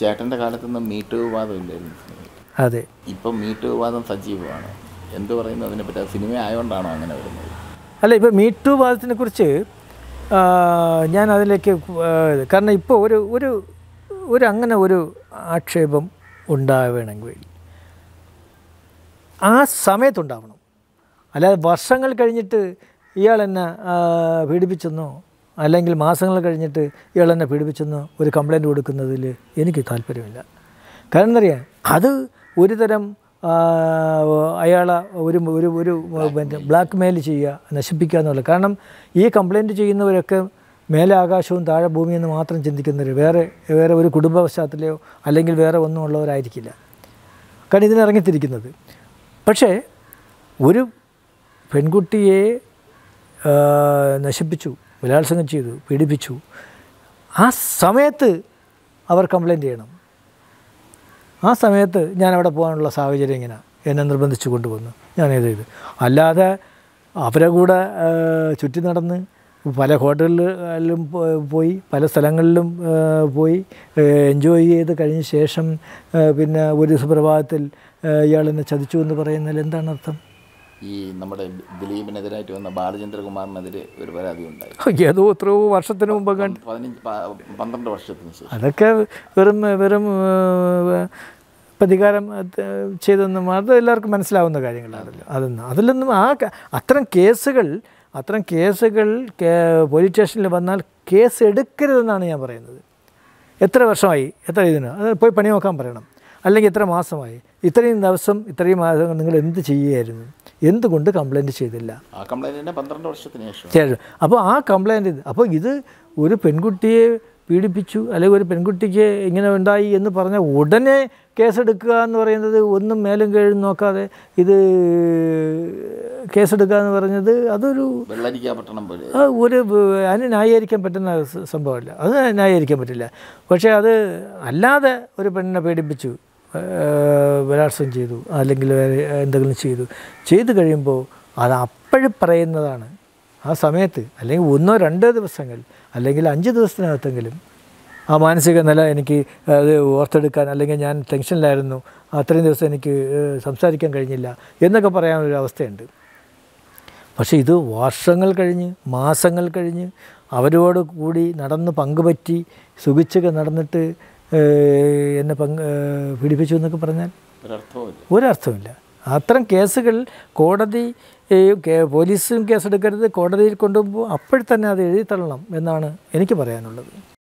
ചേട്ടൻ്റെ കാലത്തൊന്നും മീറ്റു വിവാദം ഇല്ലായിരുന്നു അതെ ഇപ്പം മീറ്റു വിവാദം സജീവമാണ് എന്ത് പറയുന്നു അതിനെപ്പറ്റി സിനിമ ആയതുകൊണ്ടാണോ അങ്ങനെ വരുന്നത് അല്ല ഇപ്പോൾ മീറ്റു വിവാദത്തിനെ കുറിച്ച് ഞാൻ അതിലേക്ക് കാരണം ഇപ്പോൾ ഒരു ഒരു ഒരു അങ്ങനെ ഒരു ആക്ഷേപം ഉണ്ടാവണമെങ്കിൽ ആ സമയത്തുണ്ടാവണം അല്ലാതെ വർഷങ്ങൾ കഴിഞ്ഞിട്ട് ഇയാൾ എന്നെ പീഡിപ്പിച്ചെന്നോ അല്ലെങ്കിൽ മാസങ്ങൾ കഴിഞ്ഞിട്ട് ഇയാൾ എന്നെ പീഡിപ്പിച്ചെന്ന് ഒരു കംപ്ലൈൻറ്റ് കൊടുക്കുന്നതിൽ എനിക്ക് താല്പര്യമില്ല കാരണം എന്തറിയാം അത് ഒരുതരം അയാളെ ഒരു ഒരു ഒരു പിന്നെ ബ്ലാക്ക് മെയിൽ ചെയ്യുക നശിപ്പിക്കുക എന്നുള്ളത് കാരണം ഈ കംപ്ലയിൻ്റ് ചെയ്യുന്നവരൊക്കെ മേലെ ആകാശവും താഴെ ഭൂമിയെന്ന് മാത്രം ചിന്തിക്കുന്നവർ വേറെ വേറെ ഒരു കുടുംബ പശ്ചാത്തലയോ അല്ലെങ്കിൽ വേറെ ഒന്നും ഉള്ളവരായിരിക്കില്ല കാരണം ഇതിനിറങ്ങിത്തിരിക്കുന്നത് പക്ഷേ ഒരു പെൺകുട്ടിയെ നശിപ്പിച്ചു ബലാത്സംഗം ചെയ്തു പീഡിപ്പിച്ചു ആ സമയത്ത് അവർ കംപ്ലയിൻ്റ് ചെയ്യണം ആ സമയത്ത് ഞാൻ അവിടെ പോകാനുള്ള സാഹചര്യം ഇങ്ങനെ എന്നെ നിർബന്ധിച്ചു കൊണ്ടുവന്നു ഞാനേത് ചെയ്തു അല്ലാതെ അവരെ കൂടെ ചുറ്റി നടന്ന് പല ഹോട്ടലുകളിലും പോയി പല സ്ഥലങ്ങളിലും പോയി എൻജോയ് ചെയ്ത് കഴിഞ്ഞ ശേഷം പിന്നെ ഒരു സുപ്രഭാതത്തിൽ ഇയാൾ എന്നെ ചതിച്ചു എന്ന് പറയുന്നതിൽ എന്താണ് അർത്ഥം ഈ നമ്മുടെ ദിലീപിനെതിരായിട്ട് വന്ന ബാലചന്ദ്രകുമാറിനെതിരെ ഒരു പരാതി ഉണ്ടായി ഏതോ എത്രയോ വർഷത്തിന് മുമ്പ് പതിനഞ്ച് പന്ത്രണ്ട് വർഷത്തിന് ശേഷം അതൊക്കെ വെറും വെറും പ്രതികാരം ചെയ്തെന്നും അത് എല്ലാവർക്കും മനസ്സിലാവുന്ന കാര്യങ്ങളാണല്ലോ അതൊന്നും അതിലൊന്നും ആ അത്തരം കേസുകൾ അത്തരം കേസുകൾ പോലീസ് സ്റ്റേഷനിൽ വന്നാൽ കേസ് എടുക്കരുതെന്നാണ് ഞാൻ പറയുന്നത് എത്ര വർഷമായി എത്ര ഇതിന് അത് പോയി പണി നോക്കാൻ പറയണം അല്ലെങ്കിൽ എത്ര മാസമായി ഇത്രയും ദിവസം ഇത്രയും മാസം നിങ്ങൾ എന്ത് ചെയ്യുകയായിരുന്നു എന്തുകൊണ്ട് കംപ്ലൈൻറ്റ് ചെയ്തില്ല ആ പന്ത്രണ്ട് വർഷത്തിന് ശേഷം അപ്പോൾ ആ കംപ്ലൈൻറ്റ് അപ്പോൾ ഇത് ഒരു പെൺകുട്ടിയെ പീഡിപ്പിച്ചു അല്ലെങ്കിൽ ഒരു പെൺകുട്ടിക്ക് ഇങ്ങനെ ഉണ്ടായി എന്ന് പറഞ്ഞാൽ ഉടനെ കേസെടുക്കുക എന്ന് പറയുന്നത് ഒന്നും മേലും കീഴും നോക്കാതെ ഇത് കേസെടുക്കുക എന്ന് പറഞ്ഞത് അതൊരു ഒരു അതിന് ന്യായീകരിക്കാൻ പറ്റുന്ന സംഭവമല്ല അത് ന്യായീകരിക്കാൻ പറ്റില്ല പക്ഷേ അത് അല്ലാതെ ഒരു പെണ്ണിനെ പീഡിപ്പിച്ചു ബലാത്സംഗം ചെയ്തു അല്ലെങ്കിൽ വേറെ എന്തെങ്കിലും ചെയ്തു ചെയ്തു കഴിയുമ്പോൾ അത് അപ്പോഴും പറയുന്നതാണ് ആ സമയത്ത് അല്ലെങ്കിൽ ഒന്നോ രണ്ടോ ദിവസങ്ങൾ അല്ലെങ്കിൽ അഞ്ച് ദിവസത്തിനകത്തെങ്കിലും ആ മാനസിക നില എനിക്ക് അത് ഓർത്തെടുക്കാൻ അല്ലെങ്കിൽ ഞാൻ ടെൻഷനിലായിരുന്നു അത്രയും ദിവസം എനിക്ക് സംസാരിക്കാൻ കഴിഞ്ഞില്ല എന്നൊക്കെ പറയാനൊരു അവസ്ഥയുണ്ട് പക്ഷേ ഇത് വർഷങ്ങൾ കഴിഞ്ഞ് മാസങ്ങൾ കഴിഞ്ഞ് അവരോട് കൂടി നടന്ന് പങ്കുപറ്റി സുഖിച്ചൊക്കെ നടന്നിട്ട് എന്നെ പങ്ക് പീഡിപ്പിച്ചു എന്നൊക്കെ പറഞ്ഞാൽ ഒരർത്ഥമില്ല അത്തരം കേസുകൾ കോടതി പോലീസും കേസെടുക്കരുത് കോടതിയിൽ കൊണ്ടുപോകുമ്പോൾ അപ്പോഴത്തന്നെ അത് എഴുതി തള്ളണം എന്നാണ് എനിക്ക് പറയാനുള്ളത്